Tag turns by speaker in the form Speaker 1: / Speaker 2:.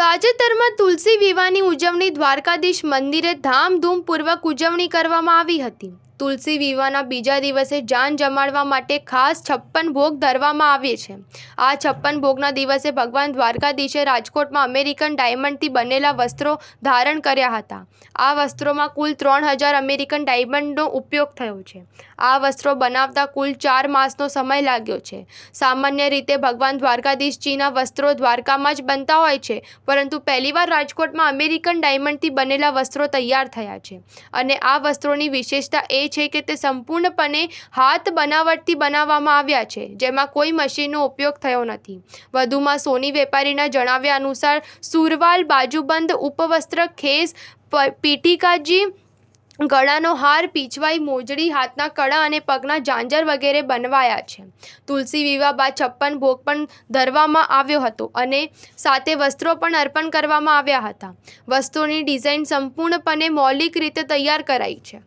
Speaker 1: તાજેતરમાં તુલસી વિવાહની ઉજવણી દ્વારકાધીશ મંદિરે ધામધૂમપૂર્વક ઉજવણી કરવામાં આવી હતી તુલસી વિવાહના બીજા દિવસે જાન જમાડવા માટે ખાસ છપ્પન ભોગ ધરવામાં આવે છે આ છપ્પન ભોગના દિવસે ભગવાન દ્વારકાધીશે રાજકોટમાં અમેરિકન ડાયમંડથી બનેલા વસ્ત્રો ધારણ કર્યા હતા આ વસ્ત્રોમાં કુલ ત્રણ હજાર અમેરિકન ડાયમંડનો ઉપયોગ થયો છે આ વસ્ત્રો બનાવતા કુલ ચાર માસનો સમય લાગ્યો છે સામાન્ય રીતે ભગવાન દ્વારકાધીશજીના વસ્ત્રો દ્વારકામાં જ બનતા હોય છે પરંતુ પહેલીવાર રાજકોટમાં અમેરિકન ડાયમંડથી બનેલા વસ્ત્રો તૈયાર થયા છે અને આ વસ્ત્રોની વિશેષતા એ એ છે કે તે સંપૂર્ણપણે હાથ બનાવટથી બનાવવામાં આવ્યા છે જેમાં કોઈ મશીનનો ઉપયોગ થયો નથી વધુમાં સોની વેપારીના જણાવ્યા અનુસાર સુરવાલ બાજુબંધ ઉપવસ્ત્ર ખેસ પીટીકાજી ગળાનો હાર પીછવાઈ મોજડી હાથના કળા અને પગના ઝાંઝર વગેરે બનવાયા છે તુલસી વિવાહ બાદ છપ્પન ભોગ પણ ધરવામાં આવ્યો હતો અને સાથે વસ્ત્રો પણ અર્પણ કરવામાં આવ્યા હતા વસ્તુની ડિઝાઇન સંપૂર્ણપણે મૌલિક રીતે તૈયાર કરાઈ છે